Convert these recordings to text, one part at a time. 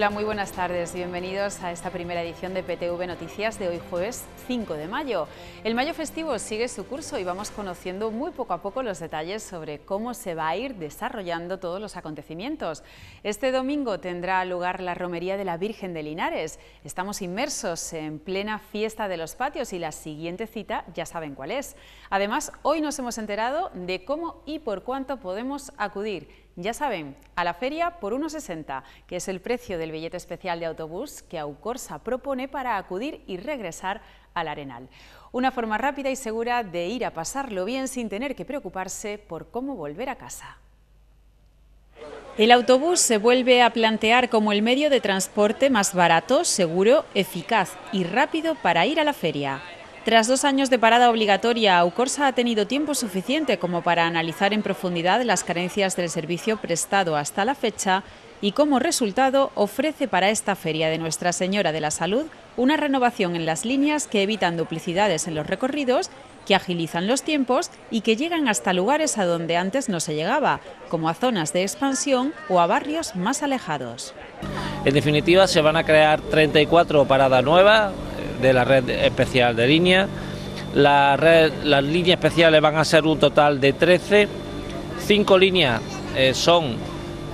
Hola, muy buenas tardes. y Bienvenidos a esta primera edición de PTV Noticias de hoy jueves 5 de mayo. El mayo festivo sigue su curso y vamos conociendo muy poco a poco los detalles sobre cómo se va a ir desarrollando todos los acontecimientos. Este domingo tendrá lugar la romería de la Virgen de Linares. Estamos inmersos en plena fiesta de los patios y la siguiente cita ya saben cuál es. Además, hoy nos hemos enterado de cómo y por cuánto podemos acudir ya saben, a la feria por 1,60, que es el precio del billete especial de autobús que Aucorsa propone para acudir y regresar al Arenal. Una forma rápida y segura de ir a pasarlo bien sin tener que preocuparse por cómo volver a casa. El autobús se vuelve a plantear como el medio de transporte más barato, seguro, eficaz y rápido para ir a la feria. Tras dos años de parada obligatoria, Aucorsa ha tenido tiempo suficiente como para analizar en profundidad las carencias del servicio prestado hasta la fecha y como resultado ofrece para esta Feria de Nuestra Señora de la Salud una renovación en las líneas que evitan duplicidades en los recorridos, que agilizan los tiempos y que llegan hasta lugares a donde antes no se llegaba, como a zonas de expansión o a barrios más alejados. En definitiva, se van a crear 34 paradas nuevas, de la red especial de líneas. las líneas especiales van a ser un total de 13. Cinco líneas eh, son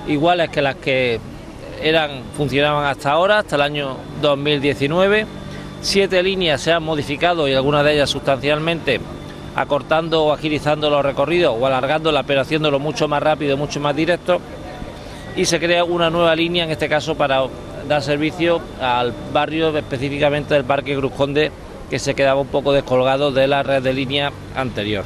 iguales que las que eran, funcionaban hasta ahora, hasta el año 2019. Siete líneas se han modificado y algunas de ellas sustancialmente, acortando o agilizando los recorridos o alargando la haciéndolo mucho más rápido, mucho más directo. Y se crea una nueva línea, en este caso para da servicio al barrio específicamente del Parque Grujonde, que se quedaba un poco descolgado de la red de línea anterior.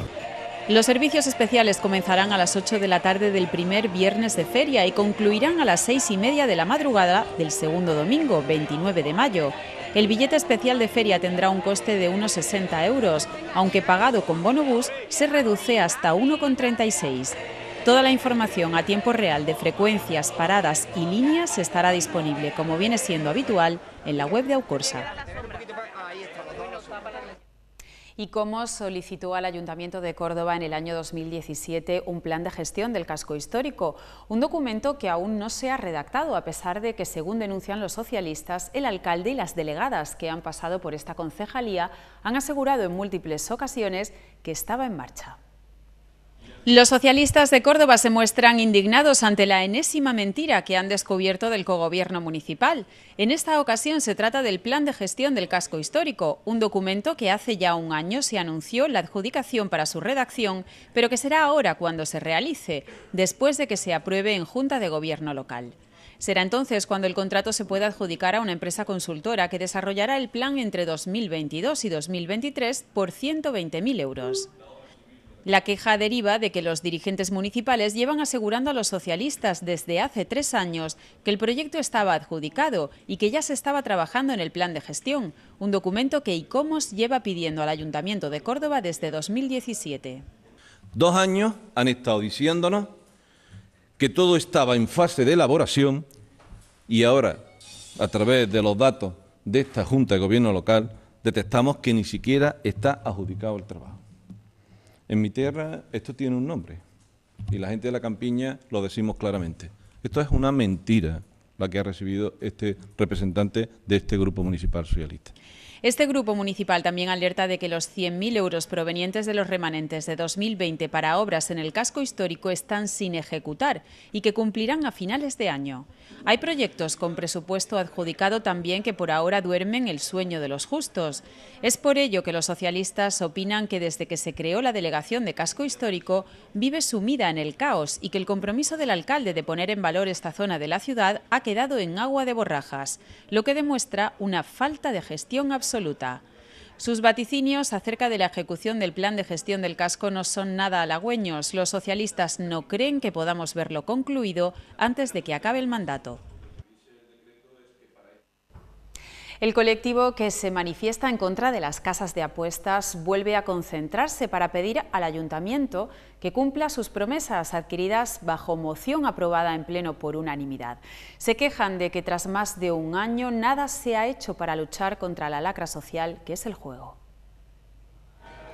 Los servicios especiales comenzarán a las 8 de la tarde del primer viernes de feria y concluirán a las 6 y media de la madrugada del segundo domingo, 29 de mayo. El billete especial de feria tendrá un coste de unos 60 euros, aunque pagado con bonobús se reduce hasta 1,36. Toda la información a tiempo real de frecuencias, paradas y líneas estará disponible, como viene siendo habitual, en la web de Aucorsa. Y como solicitó al Ayuntamiento de Córdoba en el año 2017 un plan de gestión del casco histórico, un documento que aún no se ha redactado, a pesar de que, según denuncian los socialistas, el alcalde y las delegadas que han pasado por esta concejalía han asegurado en múltiples ocasiones que estaba en marcha. Los socialistas de Córdoba se muestran indignados ante la enésima mentira que han descubierto del cogobierno municipal. En esta ocasión se trata del Plan de Gestión del Casco Histórico, un documento que hace ya un año se anunció la adjudicación para su redacción, pero que será ahora cuando se realice, después de que se apruebe en Junta de Gobierno local. Será entonces cuando el contrato se pueda adjudicar a una empresa consultora que desarrollará el plan entre 2022 y 2023 por 120.000 euros. La queja deriva de que los dirigentes municipales llevan asegurando a los socialistas desde hace tres años que el proyecto estaba adjudicado y que ya se estaba trabajando en el plan de gestión, un documento que ICOMOS lleva pidiendo al Ayuntamiento de Córdoba desde 2017. Dos años han estado diciéndonos que todo estaba en fase de elaboración y ahora, a través de los datos de esta Junta de Gobierno Local, detectamos que ni siquiera está adjudicado el trabajo. En mi tierra esto tiene un nombre y la gente de la campiña lo decimos claramente. Esto es una mentira la que ha recibido este representante de este grupo municipal socialista. Este grupo municipal también alerta de que los 100.000 euros provenientes de los remanentes de 2020 para obras en el casco histórico están sin ejecutar y que cumplirán a finales de año. Hay proyectos con presupuesto adjudicado también que por ahora duermen el sueño de los justos. Es por ello que los socialistas opinan que desde que se creó la delegación de casco histórico vive sumida en el caos y que el compromiso del alcalde de poner en valor esta zona de la ciudad ha quedado en agua de borrajas, lo que demuestra una falta de gestión absoluta absoluta. Sus vaticinios acerca de la ejecución del plan de gestión del casco no son nada halagüeños. Los socialistas no creen que podamos verlo concluido antes de que acabe el mandato. El colectivo que se manifiesta en contra de las casas de apuestas vuelve a concentrarse para pedir al ayuntamiento que cumpla sus promesas adquiridas bajo moción aprobada en pleno por unanimidad. Se quejan de que tras más de un año nada se ha hecho para luchar contra la lacra social que es el juego.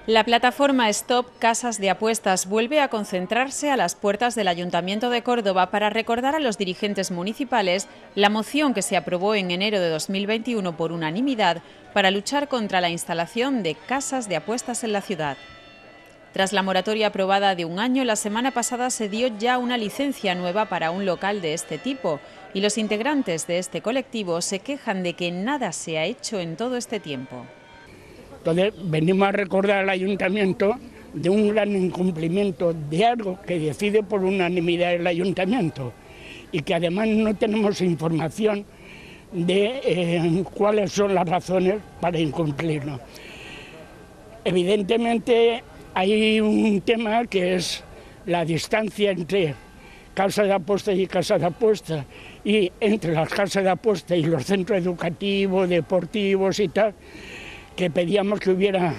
La plataforma Stop Casas de Apuestas vuelve a concentrarse a las puertas del Ayuntamiento de Córdoba para recordar a los dirigentes municipales la moción que se aprobó en enero de 2021 por unanimidad para luchar contra la instalación de casas de apuestas en la ciudad. Tras la moratoria aprobada de un año, la semana pasada se dio ya una licencia nueva para un local de este tipo y los integrantes de este colectivo se quejan de que nada se ha hecho en todo este tiempo. Entonces venimos a recordar al ayuntamiento de un gran incumplimiento de algo que decide por unanimidad el ayuntamiento y que además no tenemos información de eh, cuáles son las razones para incumplirlo. Evidentemente hay un tema que es la distancia entre casa de apuesta y casa de apuesta y entre las casas de apuesta y los centros educativos, deportivos y tal que pedíamos que hubiera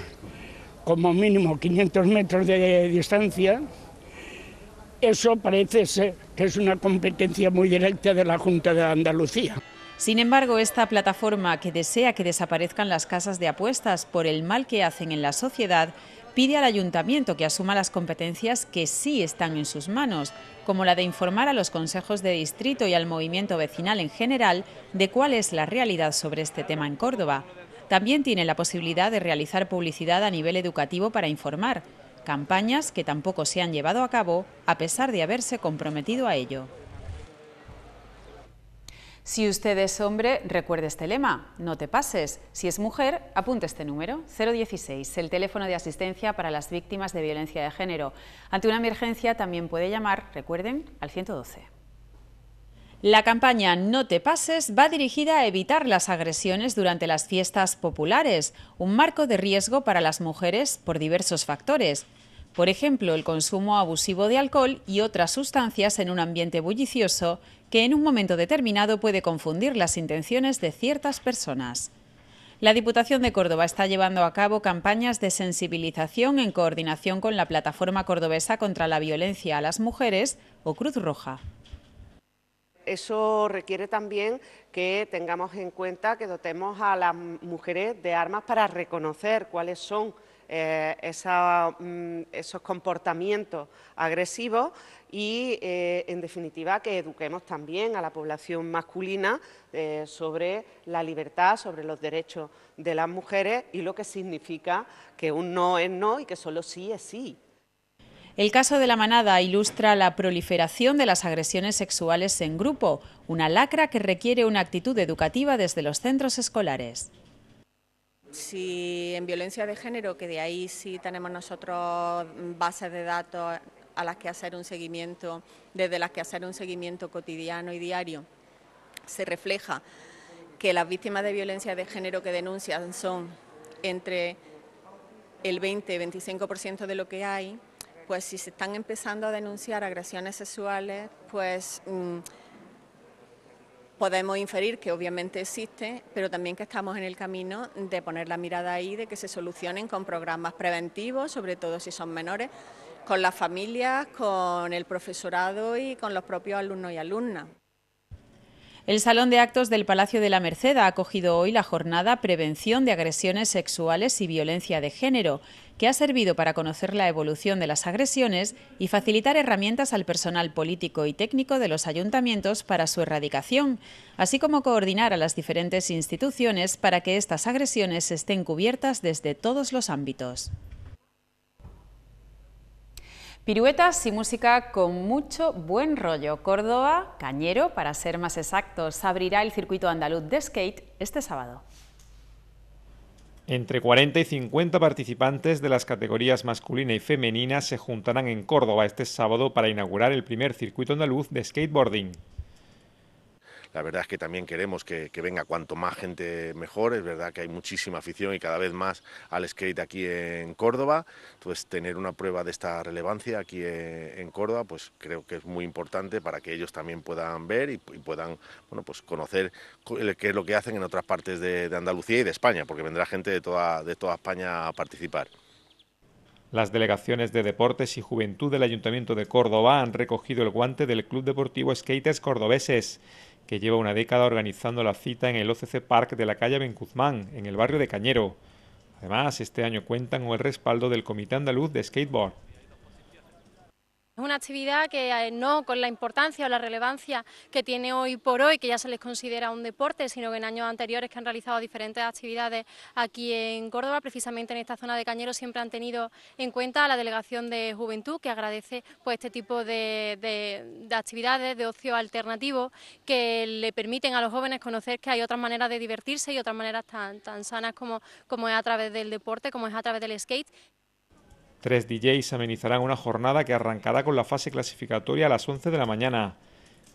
como mínimo 500 metros de distancia, eso parece ser que es una competencia muy directa de la Junta de Andalucía. Sin embargo, esta plataforma que desea que desaparezcan las casas de apuestas por el mal que hacen en la sociedad, pide al ayuntamiento que asuma las competencias que sí están en sus manos, como la de informar a los consejos de distrito y al movimiento vecinal en general de cuál es la realidad sobre este tema en Córdoba. También tiene la posibilidad de realizar publicidad a nivel educativo para informar, campañas que tampoco se han llevado a cabo a pesar de haberse comprometido a ello. Si usted es hombre, recuerde este lema, no te pases. Si es mujer, apunte este número, 016, el teléfono de asistencia para las víctimas de violencia de género. Ante una emergencia también puede llamar, recuerden, al 112. La campaña No te pases va dirigida a evitar las agresiones durante las fiestas populares, un marco de riesgo para las mujeres por diversos factores. Por ejemplo, el consumo abusivo de alcohol y otras sustancias en un ambiente bullicioso que en un momento determinado puede confundir las intenciones de ciertas personas. La Diputación de Córdoba está llevando a cabo campañas de sensibilización en coordinación con la Plataforma Cordobesa contra la Violencia a las Mujeres o Cruz Roja. Eso requiere también que tengamos en cuenta que dotemos a las mujeres de armas para reconocer cuáles son eh, mm, esos comportamientos agresivos y, eh, en definitiva, que eduquemos también a la población masculina eh, sobre la libertad, sobre los derechos de las mujeres y lo que significa que un no es no y que solo sí es sí. El caso de la manada ilustra la proliferación de las agresiones sexuales en grupo, una lacra que requiere una actitud educativa desde los centros escolares. Si en violencia de género, que de ahí sí tenemos nosotros bases de datos a las que hacer un seguimiento, desde las que hacer un seguimiento cotidiano y diario, se refleja que las víctimas de violencia de género que denuncian son entre el 20 y 25% de lo que hay, pues si se están empezando a denunciar agresiones sexuales, pues mm, podemos inferir que obviamente existe, pero también que estamos en el camino de poner la mirada ahí, de que se solucionen con programas preventivos, sobre todo si son menores, con las familias, con el profesorado y con los propios alumnos y alumnas. El Salón de Actos del Palacio de la Merced ha acogido hoy la jornada Prevención de Agresiones Sexuales y Violencia de Género, que ha servido para conocer la evolución de las agresiones y facilitar herramientas al personal político y técnico de los ayuntamientos para su erradicación, así como coordinar a las diferentes instituciones para que estas agresiones estén cubiertas desde todos los ámbitos. Piruetas y música con mucho buen rollo. Córdoba, Cañero, para ser más exactos, abrirá el circuito andaluz de skate este sábado. Entre 40 y 50 participantes de las categorías masculina y femenina se juntarán en Córdoba este sábado para inaugurar el primer circuito andaluz de skateboarding. La verdad es que también queremos que, venga cuanto más gente mejor. Es verdad que hay muchísima afición y cada vez más al skate aquí en Córdoba. Entonces, pues tener una prueba de esta relevancia aquí eh, en, Córdoba, pues creo que es muy importante para que ellos también puedan ver y, puedan bueno, pues conocer qué es lo que hacen en otras partes de, Andalucía y de España, porque vendrá gente de toda, de toda España a participar. Las delegaciones de Deportes y Juventud del Ayuntamiento de Córdoba han recogido el guante del Club Deportivo Skaters Cordobeses que lleva una década organizando la cita en el OCC Park de la calle Bencuzmán, en el barrio de Cañero. Además, este año cuentan con el respaldo del Comité Andaluz de Skateboard. Es una actividad que eh, no con la importancia o la relevancia que tiene hoy por hoy, que ya se les considera un deporte, sino que en años anteriores que han realizado diferentes actividades aquí en Córdoba, precisamente en esta zona de Cañero, siempre han tenido en cuenta a la Delegación de Juventud, que agradece pues, este tipo de, actividades, de ocio alternativo, que le permiten a los jóvenes conocer que hay otras maneras de divertirse y otras maneras tan, sanas como, como es a través del deporte, como es a través del skate. Tres DJs amenizarán una jornada que arrancará con la fase clasificatoria a las 11 de la mañana.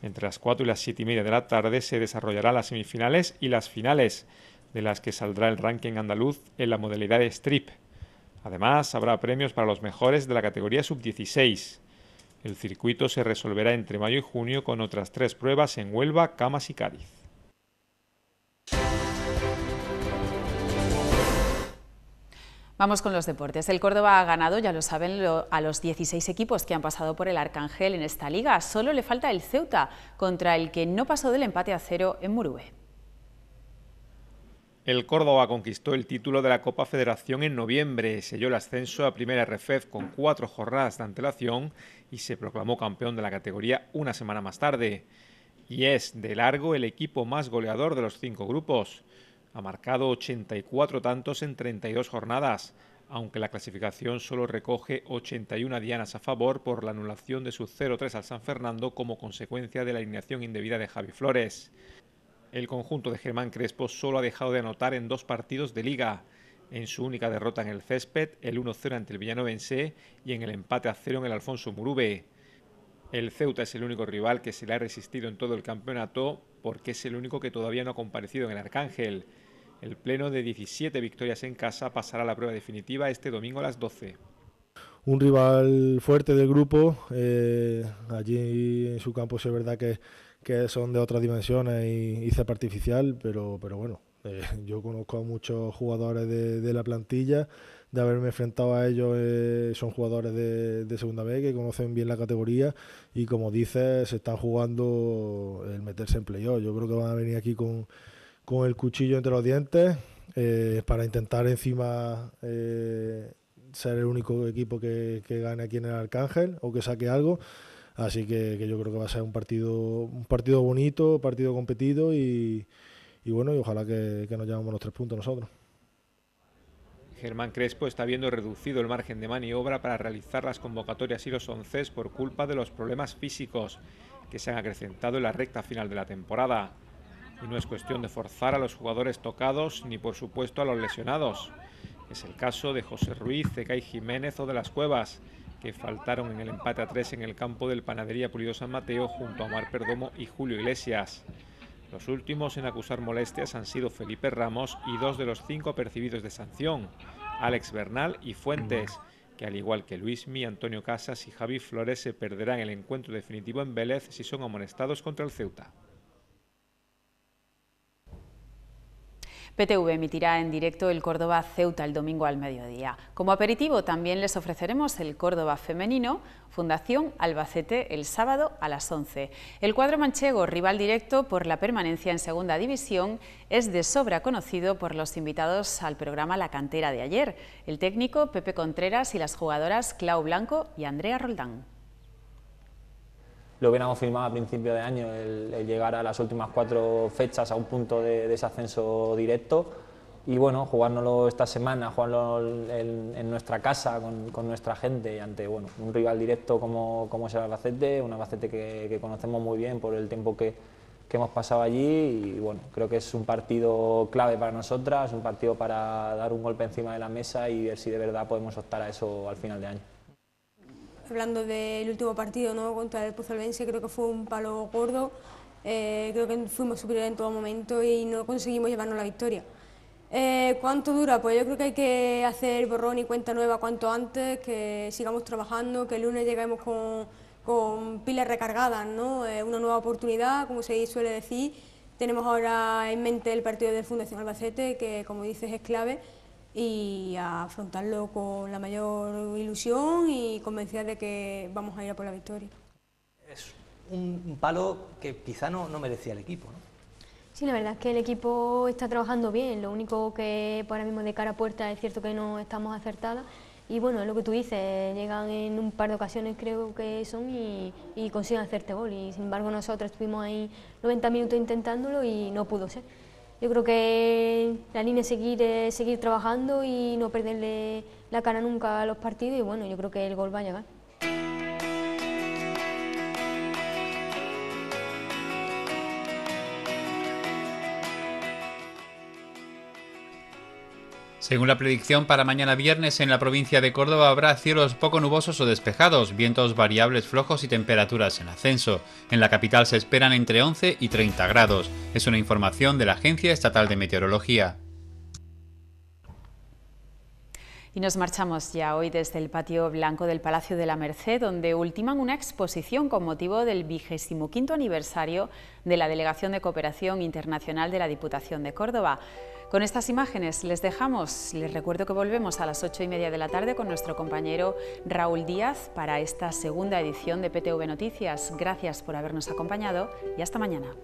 Entre las 4 y las 7 y media de la tarde se desarrollarán las semifinales y las finales, de las que saldrá el ranking andaluz en la modalidad strip. Además, habrá premios para los mejores de la categoría sub-16. El circuito se resolverá entre mayo y junio con otras tres pruebas en Huelva, Camas y Cádiz. Vamos con los deportes. El Córdoba ha ganado, ya lo saben, a los 16 equipos que han pasado por el Arcángel en esta liga. Solo le falta el Ceuta, contra el que no pasó del empate a cero en Murube. El Córdoba conquistó el título de la Copa Federación en noviembre, selló el ascenso a Primera RFEF con cuatro jornadas de antelación y se proclamó campeón de la categoría una semana más tarde. Y es, de largo, el equipo más goleador de los cinco grupos ha marcado 84 tantos en 32 jornadas, aunque la clasificación solo recoge 81 dianas a favor por la anulación de su 0-3 al San Fernando como consecuencia de la alineación indebida de Javi Flores. El conjunto de Germán Crespo solo ha dejado de anotar en dos partidos de liga, en su única derrota en el césped, el 1-0 ante el Villanovense y en el empate a 0 en el Alfonso Murube. El Ceuta es el único rival que se le ha resistido en todo el campeonato porque es el único que todavía no ha comparecido en el Arcángel. El pleno de 17 victorias en casa pasará a la prueba definitiva este domingo a las 12. Un rival fuerte del grupo, eh, allí en su campo es verdad que, que son de otras dimensiones y, hice cepa artificial, pero, pero bueno, eh, yo conozco a muchos jugadores de, de la plantilla de haberme enfrentado a ellos. Eh, son jugadores de, segunda B que conocen bien la categoría y como dices, se están jugando el meterse en playoff. Yo creo que van a venir aquí con, el cuchillo entre los dientes eh, para intentar encima eh, ser el único equipo que, gane aquí en el Arcángel o que saque algo. Así que, yo creo que va a ser un partido, un partido bonito, partido competido y, bueno, y ojalá que, que nos llevamos los tres puntos nosotros. Germán Crespo está viendo reducido el margen de maniobra para realizar las convocatorias y los onces por culpa de los problemas físicos que se han acrecentado en la recta final de la temporada. Y no es cuestión de forzar a los jugadores tocados ni por supuesto a los lesionados. Es el caso de José Ruiz, de Jiménez o de Las Cuevas, que faltaron en el empate a tres en el campo del Panadería Pulido San Mateo junto a Mar Perdomo y Julio Iglesias. Los últimos en acusar molestias han sido Felipe Ramos y dos de los cinco percibidos de sanción, Alex Bernal y Fuentes, que al igual que Luis Mi, Antonio Casas y Javi Flores se perderán el encuentro definitivo en Vélez si son amonestados contra el Ceuta. PTV emitirá en directo el Córdoba Ceuta el domingo al mediodía. Como aperitivo también les ofreceremos el Córdoba Femenino, Fundación Albacete el sábado a las 11. El cuadro manchego, rival directo por la permanencia en Segunda División, es de sobra conocido por los invitados al programa La Cantera de ayer, el técnico Pepe Contreras y las jugadoras Clau Blanco y Andrea Roldán lo hubiéramos firmado a principio de año, el, llegar a las últimas cuatro fechas a un punto de, desascenso directo. Y bueno, jugárnoslo esta semana, jugarlo en, nuestra casa, con, nuestra gente, ante bueno, un rival directo como, como es el Albacete, un Albacete que, conocemos muy bien por el tiempo que, que hemos pasado allí y bueno, creo que es un partido clave para nosotras, un partido para dar un golpe encima de la mesa y ver si de verdad podemos optar a eso al final de año hablando del último partido contra el Pozolvense, creo que fue un palo gordo. Eh, creo que fuimos superiores en todo momento y no conseguimos llevarnos la victoria. Eh, ¿Cuánto dura? Pues yo creo que hay que hacer borrón y cuenta nueva cuanto antes, que sigamos trabajando, que el lunes lleguemos con, con pilas recargadas, eh, una nueva oportunidad, como se suele decir. Tenemos ahora en mente el partido de Fundación Albacete, que como dices es clave y a afrontarlo con la mayor ilusión y convencer de que vamos a ir a por la victoria. Es un palo que quizá no, merecía el equipo, Sí, la verdad es que el equipo está trabajando bien, lo único que ahora mismo de cara a puerta es cierto que no estamos acertadas y bueno, es lo que tú dices, llegan en un par de ocasiones creo que son y, y consiguen hacerte gol y sin embargo nosotros estuvimos ahí 90 minutos intentándolo y no pudo ser. Yo creo que la línea es seguir, eh, seguir trabajando y no perderle la cara nunca a los partidos y bueno, yo creo que el gol va a llegar. Según la predicción, para mañana viernes en la provincia de Córdoba habrá cielos poco nubosos o despejados, vientos variables flojos y temperaturas en ascenso. En la capital se esperan entre 11 y 30 grados. Es una información de la Agencia Estatal de Meteorología. Y nos marchamos ya hoy desde el patio blanco del Palacio de la Merced, donde ultiman una exposición con motivo del 25 quinto aniversario de la Delegación de Cooperación Internacional de la Diputación de Córdoba. Con estas imágenes les dejamos. Les recuerdo que volvemos a las ocho y media de la tarde con nuestro compañero Raúl Díaz para esta segunda edición de PTV Noticias. Gracias por habernos acompañado y hasta mañana.